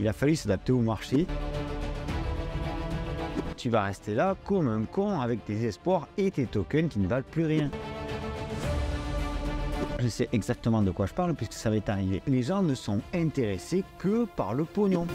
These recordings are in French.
Il a fallu s'adapter au marché. Tu vas rester là comme un con avec tes espoirs et tes tokens qui ne valent plus rien. Je sais exactement de quoi je parle puisque ça m'est arrivé. Les gens ne sont intéressés que par le pognon.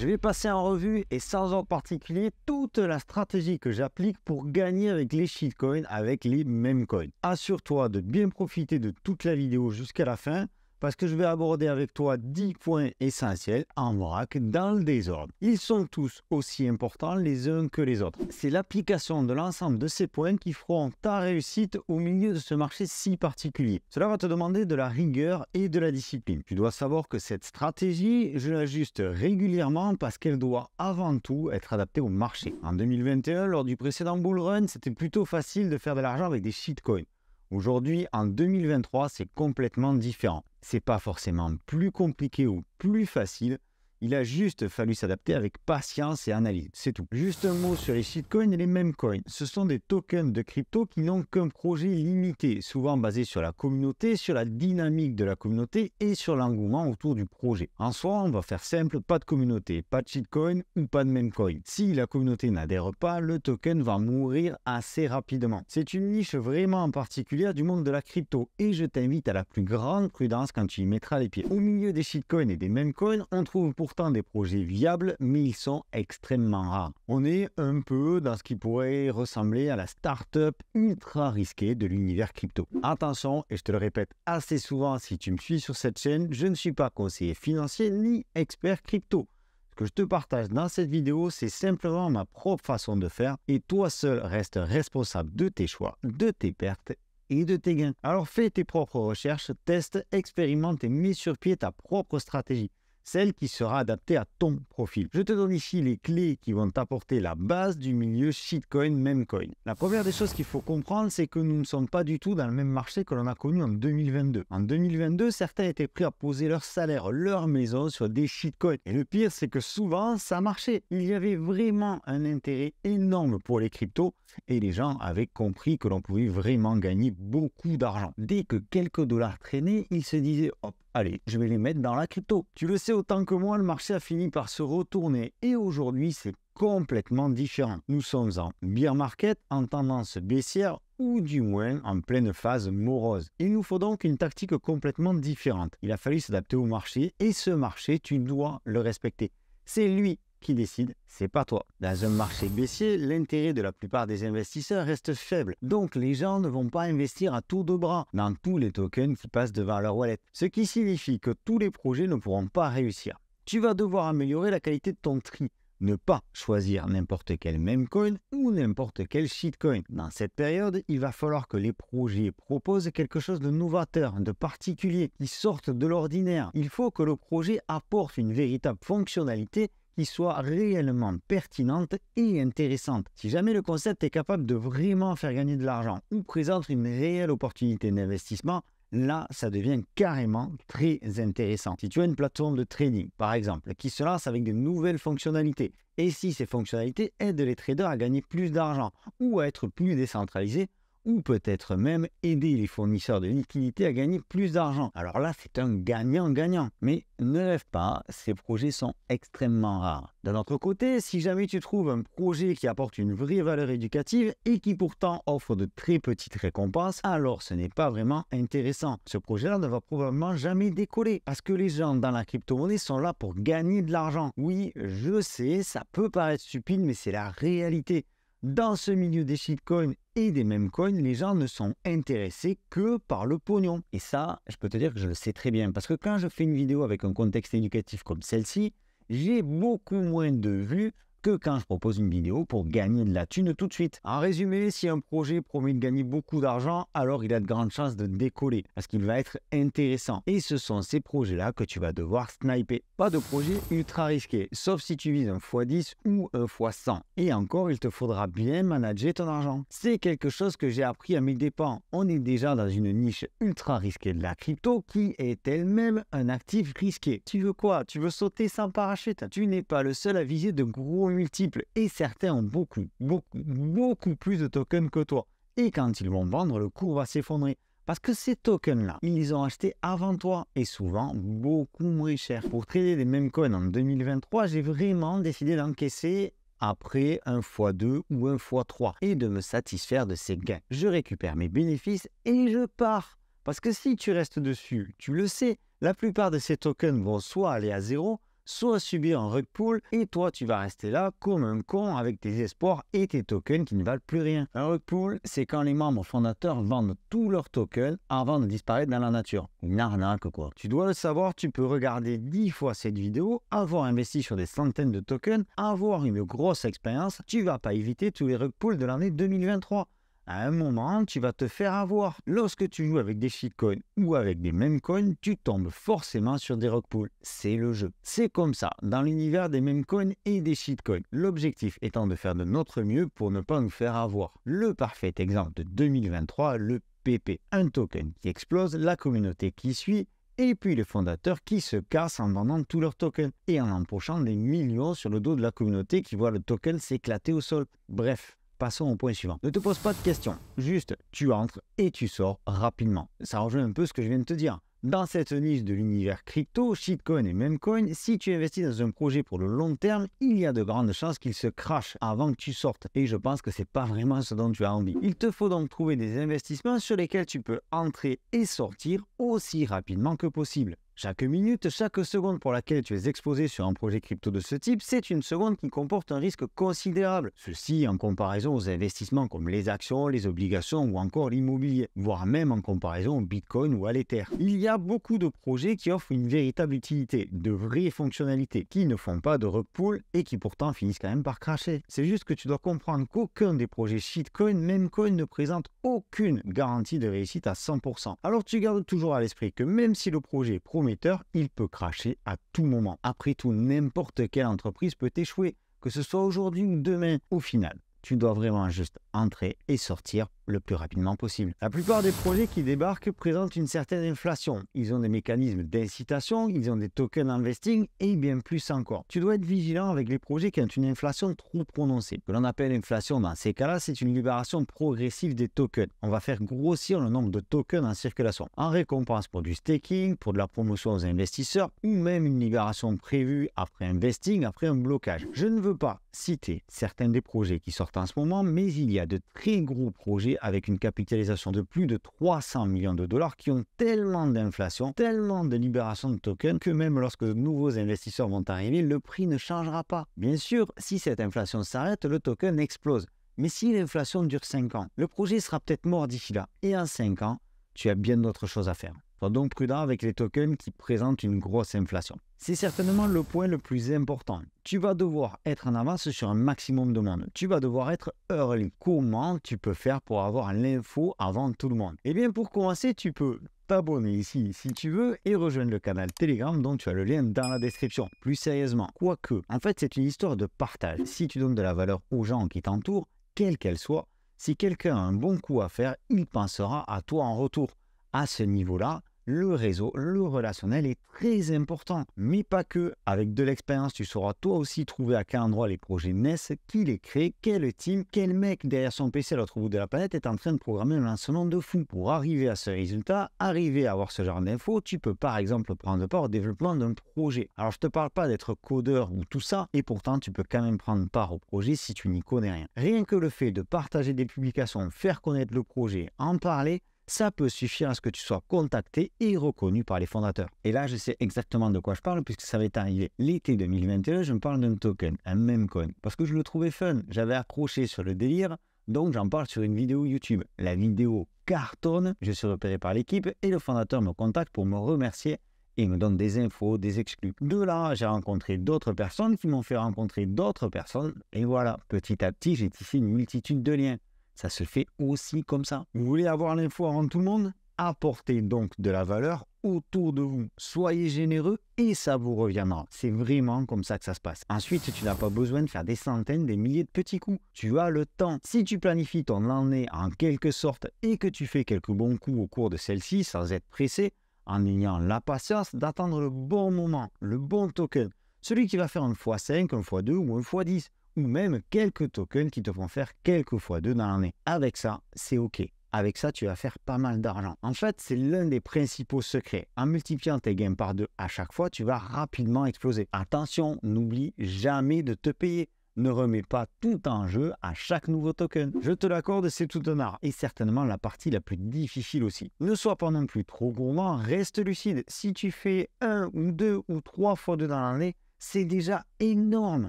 Je vais passer en revue et sans en particulier toute la stratégie que j'applique pour gagner avec les shitcoins, avec les mêmes coins. Assure-toi de bien profiter de toute la vidéo jusqu'à la fin parce que je vais aborder avec toi 10 points essentiels en vrac dans le désordre. Ils sont tous aussi importants les uns que les autres. C'est l'application de l'ensemble de ces points qui feront ta réussite au milieu de ce marché si particulier. Cela va te demander de la rigueur et de la discipline. Tu dois savoir que cette stratégie, je l'ajuste régulièrement parce qu'elle doit avant tout être adaptée au marché. En 2021, lors du précédent bull run, c'était plutôt facile de faire de l'argent avec des shitcoins. Aujourd'hui, en 2023, c'est complètement différent. C'est pas forcément plus compliqué ou plus facile, il a juste fallu s'adapter avec patience et analyse, c'est tout. Juste un mot sur les shitcoins et les memecoins. Ce sont des tokens de crypto qui n'ont qu'un projet limité, souvent basé sur la communauté, sur la dynamique de la communauté et sur l'engouement autour du projet. En soi, on va faire simple, pas de communauté, pas de shitcoin ou pas de memecoin. Si la communauté n'adhère pas, le token va mourir assez rapidement. C'est une niche vraiment particulière du monde de la crypto et je t'invite à la plus grande prudence quand tu y mettras les pieds. Au milieu des shitcoins et des memecoins, on trouve pour des projets viables, mais ils sont extrêmement rares. On est un peu dans ce qui pourrait ressembler à la start-up ultra risquée de l'univers crypto. Attention, et je te le répète assez souvent si tu me suis sur cette chaîne, je ne suis pas conseiller financier ni expert crypto Ce que je te partage dans cette vidéo, c'est simplement ma propre façon de faire et toi seul reste responsable de tes choix, de tes pertes et de tes gains. Alors fais tes propres recherches, teste, expérimente et mets sur pied ta propre stratégie celle qui sera adaptée à ton profil. Je te donne ici les clés qui vont t'apporter la base du milieu shitcoin, memecoin. La première des choses qu'il faut comprendre, c'est que nous ne sommes pas du tout dans le même marché que l'on a connu en 2022. En 2022, certains étaient prêts à poser leur salaire, leur maison sur des shitcoins. Et le pire, c'est que souvent, ça marchait. Il y avait vraiment un intérêt énorme pour les cryptos et les gens avaient compris que l'on pouvait vraiment gagner beaucoup d'argent. Dès que quelques dollars traînaient, ils se disaient, hop, Allez, je vais les mettre dans la crypto. Tu le sais autant que moi, le marché a fini par se retourner et aujourd'hui, c'est complètement différent. Nous sommes en beer market, en tendance baissière ou du moins en pleine phase morose. Il nous faut donc une tactique complètement différente. Il a fallu s'adapter au marché et ce marché, tu dois le respecter. C'est lui qui décide, c'est pas toi. Dans un marché baissier, l'intérêt de la plupart des investisseurs reste faible, donc les gens ne vont pas investir à tour de bras dans tous les tokens qui passent devant leur wallet, ce qui signifie que tous les projets ne pourront pas réussir. Tu vas devoir améliorer la qualité de ton tri, ne pas choisir n'importe quel meme coin ou n'importe quel coin Dans cette période, il va falloir que les projets proposent quelque chose de novateur, de particulier, qui sorte de l'ordinaire. Il faut que le projet apporte une véritable fonctionnalité soit réellement pertinente et intéressante. Si jamais le concept est capable de vraiment faire gagner de l'argent ou présente une réelle opportunité d'investissement, là, ça devient carrément très intéressant. Si tu as une plateforme de trading, par exemple, qui se lance avec de nouvelles fonctionnalités, et si ces fonctionnalités aident les traders à gagner plus d'argent ou à être plus décentralisés, ou peut-être même aider les fournisseurs de liquidités à gagner plus d'argent. Alors là, c'est un gagnant-gagnant. Mais ne rêve pas, ces projets sont extrêmement rares. D'un autre côté, si jamais tu trouves un projet qui apporte une vraie valeur éducative et qui pourtant offre de très petites récompenses, alors ce n'est pas vraiment intéressant. Ce projet-là ne va probablement jamais décoller parce que les gens dans la crypto-monnaie sont là pour gagner de l'argent. Oui, je sais, ça peut paraître stupide, mais c'est la réalité dans ce milieu des shitcoins et des mêmes coins, les gens ne sont intéressés que par le pognon. Et ça, je peux te dire que je le sais très bien, parce que quand je fais une vidéo avec un contexte éducatif comme celle-ci, j'ai beaucoup moins de vues que quand je propose une vidéo pour gagner de la thune tout de suite. En résumé, si un projet promet de gagner beaucoup d'argent, alors il a de grandes chances de décoller parce qu'il va être intéressant. Et ce sont ces projets-là que tu vas devoir sniper. Pas de projet ultra risqué, sauf si tu vises un x10 ou un x100. Et encore, il te faudra bien manager ton argent. C'est quelque chose que j'ai appris à mes dépens. On est déjà dans une niche ultra risquée de la crypto qui est elle-même un actif risqué. Tu veux quoi Tu veux sauter sans parachute Tu n'es pas le seul à viser de gros multiples et certains ont beaucoup, beaucoup, beaucoup plus de tokens que toi. Et quand ils vont vendre, le cours va s'effondrer. Parce que ces tokens-là, ils les ont achetés avant toi et souvent beaucoup moins cher. Pour trader des mêmes coins en 2023, j'ai vraiment décidé d'encaisser après un x 2 ou un x 3 et de me satisfaire de ces gains. Je récupère mes bénéfices et je pars. Parce que si tu restes dessus, tu le sais, la plupart de ces tokens vont soit aller à zéro, soit subir un rug pull et toi tu vas rester là comme un con avec tes espoirs et tes tokens qui ne valent plus rien. Un rug pull, c'est quand les membres fondateurs vendent tous leurs tokens avant de disparaître dans la nature. Une arnaque quoi. Tu dois le savoir, tu peux regarder 10 fois cette vidéo, avoir investi sur des centaines de tokens, avoir une grosse expérience, tu vas pas éviter tous les rug pulls de l'année 2023 à un moment, tu vas te faire avoir. Lorsque tu joues avec des shitcoins ou avec des meme coins, tu tombes forcément sur des rockpools. C'est le jeu. C'est comme ça dans l'univers des memecoins et des shitcoins. L'objectif étant de faire de notre mieux pour ne pas nous faire avoir. Le parfait exemple de 2023, le PP, un token qui explose, la communauté qui suit, et puis les fondateurs qui se cassent en vendant tous leurs tokens et en empochant des millions sur le dos de la communauté qui voit le token s'éclater au sol. Bref, Passons au point suivant. Ne te pose pas de questions, juste tu entres et tu sors rapidement. Ça rejoint un peu ce que je viens de te dire. Dans cette niche de l'univers crypto, shitcoin et memecoin, si tu investis dans un projet pour le long terme, il y a de grandes chances qu'il se crache avant que tu sortes. Et je pense que c'est pas vraiment ce dont tu as envie. Il te faut donc trouver des investissements sur lesquels tu peux entrer et sortir aussi rapidement que possible. Chaque minute, chaque seconde pour laquelle tu es exposé sur un projet crypto de ce type, c'est une seconde qui comporte un risque considérable. Ceci en comparaison aux investissements comme les actions, les obligations ou encore l'immobilier, voire même en comparaison au Bitcoin ou à l'Ether. Il y a beaucoup de projets qui offrent une véritable utilité, de vraies fonctionnalités, qui ne font pas de repool et qui pourtant finissent quand même par cracher. C'est juste que tu dois comprendre qu'aucun des projets shitcoin, même coin, ne présente aucune garantie de réussite à 100%. Alors tu gardes toujours à l'esprit que même si le projet promet il peut cracher à tout moment. Après tout, n'importe quelle entreprise peut échouer, que ce soit aujourd'hui ou demain. Au final, tu dois vraiment juste entrer et sortir le plus rapidement possible. La plupart des projets qui débarquent présentent une certaine inflation. Ils ont des mécanismes d'incitation, ils ont des tokens investing et bien plus encore. Tu dois être vigilant avec les projets qui ont une inflation trop prononcée. Que l'on appelle inflation dans ces cas-là, c'est une libération progressive des tokens. On va faire grossir le nombre de tokens en circulation. En récompense pour du staking, pour de la promotion aux investisseurs ou même une libération prévue après investing, après un blocage. Je ne veux pas citer certains des projets qui sortent en ce moment, mais il y a de très gros projets avec une capitalisation de plus de 300 millions de dollars qui ont tellement d'inflation, tellement de libération de tokens que même lorsque de nouveaux investisseurs vont arriver, le prix ne changera pas. Bien sûr, si cette inflation s'arrête, le token explose. Mais si l'inflation dure 5 ans, le projet sera peut-être mort d'ici là. Et en 5 ans, tu as bien d'autres choses à faire. Sois donc prudent avec les tokens qui présentent une grosse inflation. C'est certainement le point le plus important. Tu vas devoir être en avance sur un maximum de monde. Tu vas devoir être early. Comment tu peux faire pour avoir l'info avant tout le monde Eh bien, pour commencer, tu peux t'abonner ici si tu veux et rejoindre le canal Telegram dont tu as le lien dans la description. Plus sérieusement, quoique, en fait, c'est une histoire de partage. Si tu donnes de la valeur aux gens qui t'entourent, quelle qu'elle soit, si quelqu'un a un bon coup à faire, il pensera à toi en retour. À ce niveau-là, le réseau, le relationnel est très important. Mais pas que. Avec de l'expérience, tu sauras toi aussi trouver à quel endroit les projets naissent, qui les crée, quel team, quel mec derrière son PC à l'autre bout de la planète est en train de programmer un lancement de fou. Pour arriver à ce résultat, arriver à avoir ce genre d'infos, tu peux par exemple prendre part au développement d'un projet. Alors je te parle pas d'être codeur ou tout ça, et pourtant tu peux quand même prendre part au projet si tu n'y connais rien. Rien que le fait de partager des publications, faire connaître le projet, en parler, ça peut suffire à ce que tu sois contacté et reconnu par les fondateurs. Et là, je sais exactement de quoi je parle puisque ça va être arrivé l'été 2021. Je me parle d'un token, un meme coin, parce que je le trouvais fun. J'avais accroché sur le délire, donc j'en parle sur une vidéo YouTube. La vidéo cartonne, je suis repéré par l'équipe et le fondateur me contacte pour me remercier et me donne des infos, des exclus. De là, j'ai rencontré d'autres personnes qui m'ont fait rencontrer d'autres personnes. Et voilà, petit à petit, j'ai tissé une multitude de liens ça se fait aussi comme ça. Vous voulez avoir l'info avant tout le monde Apportez donc de la valeur autour de vous. Soyez généreux et ça vous reviendra. C'est vraiment comme ça que ça se passe. Ensuite, tu n'as pas besoin de faire des centaines, des milliers de petits coups. Tu as le temps. Si tu planifies ton année en quelque sorte et que tu fais quelques bons coups au cours de celle-ci sans être pressé, en ayant la patience d'attendre le bon moment, le bon token, celui qui va faire un fois 5 un fois 2 ou un fois 10 ou même quelques tokens qui te font faire quelques fois deux dans l'année. Avec ça, c'est OK. Avec ça, tu vas faire pas mal d'argent. En fait, c'est l'un des principaux secrets. En multipliant tes gains par deux à chaque fois, tu vas rapidement exploser. Attention, n'oublie jamais de te payer. Ne remets pas tout en jeu à chaque nouveau token. Je te l'accorde, c'est tout un art. Et certainement la partie la plus difficile aussi. Ne sois pas non plus trop gourmand, reste lucide. Si tu fais un ou deux ou trois fois deux dans l'année, c'est déjà énorme,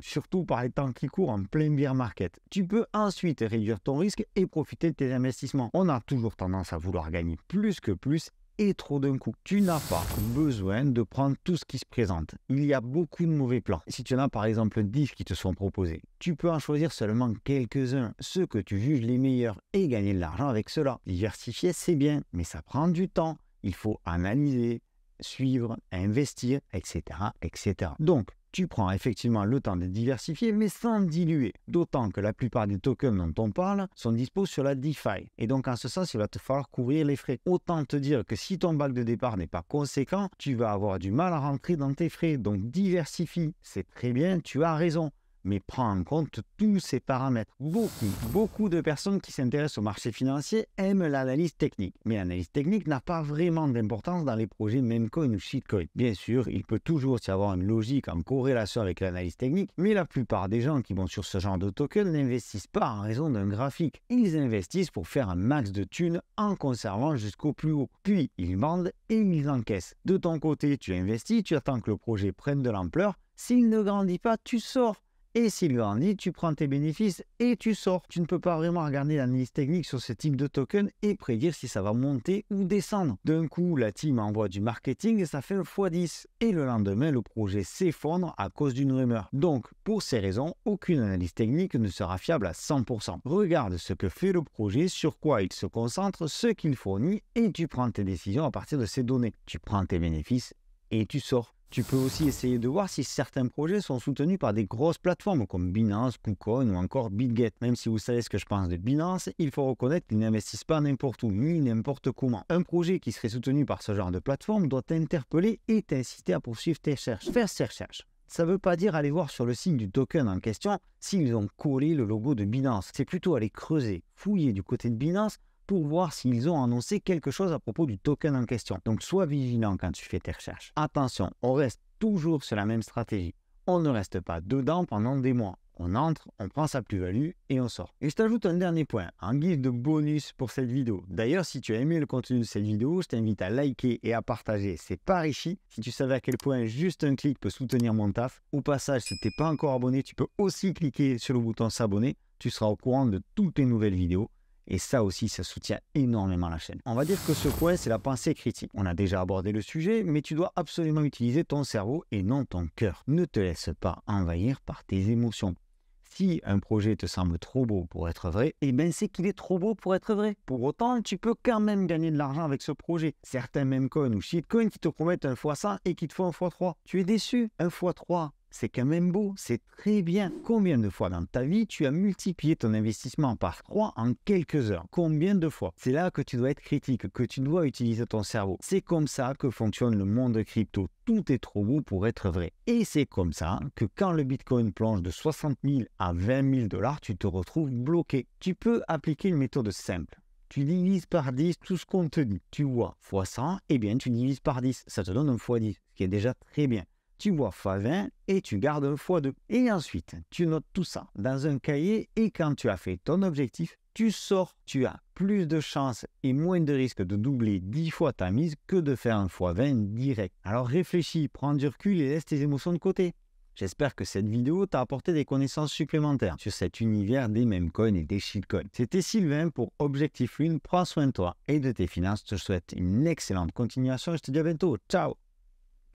surtout par les temps qui courent en plein beer market. Tu peux ensuite réduire ton risque et profiter de tes investissements. On a toujours tendance à vouloir gagner plus que plus et trop d'un coup. Tu n'as pas besoin de prendre tout ce qui se présente. Il y a beaucoup de mauvais plans. Si tu en as par exemple 10 qui te sont proposés, tu peux en choisir seulement quelques-uns, ceux que tu juges les meilleurs, et gagner de l'argent avec cela. Diversifier, c'est bien, mais ça prend du temps. Il faut analyser, suivre, investir, etc. etc. Donc, tu prends effectivement le temps de diversifier, mais sans diluer. D'autant que la plupart des tokens dont on parle sont dispos sur la DeFi. Et donc, en ce sens, il va te falloir couvrir les frais. Autant te dire que si ton bac de départ n'est pas conséquent, tu vas avoir du mal à rentrer dans tes frais. Donc, diversifie. C'est très bien, tu as raison mais prend en compte tous ces paramètres. Beaucoup, beaucoup de personnes qui s'intéressent au marché financier aiment l'analyse technique, mais l'analyse technique n'a pas vraiment d'importance dans les projets memecoin ou shitcoin. Bien sûr, il peut toujours y avoir une logique en corrélation avec l'analyse technique, mais la plupart des gens qui vont sur ce genre de token n'investissent pas en raison d'un graphique. Ils investissent pour faire un max de thunes en conservant jusqu'au plus haut. Puis, ils vendent et ils encaissent. De ton côté, tu investis, tu attends que le projet prenne de l'ampleur. S'il ne grandit pas, tu sors. Et s'il grandit, tu prends tes bénéfices et tu sors. Tu ne peux pas vraiment regarder l'analyse technique sur ce type de token et prédire si ça va monter ou descendre. D'un coup, la team envoie du marketing et ça fait le x10. Et le lendemain, le projet s'effondre à cause d'une rumeur. Donc, pour ces raisons, aucune analyse technique ne sera fiable à 100%. Regarde ce que fait le projet, sur quoi il se concentre, ce qu'il fournit et tu prends tes décisions à partir de ces données. Tu prends tes bénéfices et tu sors. Tu peux aussi essayer de voir si certains projets sont soutenus par des grosses plateformes comme Binance, KuCoin ou encore BitGet. Même si vous savez ce que je pense de Binance, il faut reconnaître qu'ils n'investissent pas n'importe où ni n'importe comment. Un projet qui serait soutenu par ce genre de plateforme doit t'interpeller et t'inciter à poursuivre tes recherches, faire ses recherches ça ne veut pas dire aller voir sur le signe du token en question s'ils ont collé le logo de Binance. C'est plutôt aller creuser, fouiller du côté de Binance pour voir s'ils ont annoncé quelque chose à propos du token en question. Donc sois vigilant quand tu fais tes recherches. Attention, on reste toujours sur la même stratégie. On ne reste pas dedans pendant des mois. On entre, on prend sa plus-value et on sort. Et je t'ajoute un dernier point, en guise de bonus pour cette vidéo. D'ailleurs, si tu as aimé le contenu de cette vidéo, je t'invite à liker et à partager. C'est pas riche. Si tu savais à quel point juste un clic peut soutenir mon taf, au passage, si tu n'es pas encore abonné, tu peux aussi cliquer sur le bouton s'abonner. Tu seras au courant de toutes les nouvelles vidéos. Et ça aussi, ça soutient énormément la chaîne. On va dire que ce point, c'est la pensée critique. On a déjà abordé le sujet, mais tu dois absolument utiliser ton cerveau et non ton cœur. Ne te laisse pas envahir par tes émotions. Si un projet te semble trop beau pour être vrai, eh bien c'est qu'il est trop beau pour être vrai. Pour autant, tu peux quand même gagner de l'argent avec ce projet. Certains memecoins ou shitcoins qui te promettent un x100 et qui te font un x3. Tu es déçu. Un x3, c'est quand même beau, c'est très bien. Combien de fois dans ta vie tu as multiplié ton investissement par 3 en quelques heures Combien de fois C'est là que tu dois être critique, que tu dois utiliser ton cerveau. C'est comme ça que fonctionne le monde crypto. Tout est trop beau pour être vrai. Et c'est comme ça que quand le Bitcoin plonge de 60 000 à 20 000 dollars, tu te retrouves bloqué. Tu peux appliquer une méthode simple. Tu divises par 10 tout ce qu'on te dit. Tu vois, x 100, eh bien tu divises par 10. Ça te donne un x 10, ce qui est déjà très bien tu bois x20 et tu gardes x2. Et ensuite, tu notes tout ça dans un cahier et quand tu as fait ton objectif, tu sors, tu as plus de chances et moins de risques de doubler 10 fois ta mise que de faire un x20 direct. Alors réfléchis, prends du recul et laisse tes émotions de côté. J'espère que cette vidéo t'a apporté des connaissances supplémentaires sur cet univers des coins et des shitcoins. C'était Sylvain pour Objectif Lune. Prends soin de toi et de tes finances. Je te souhaite une excellente continuation. Je te dis à bientôt. Ciao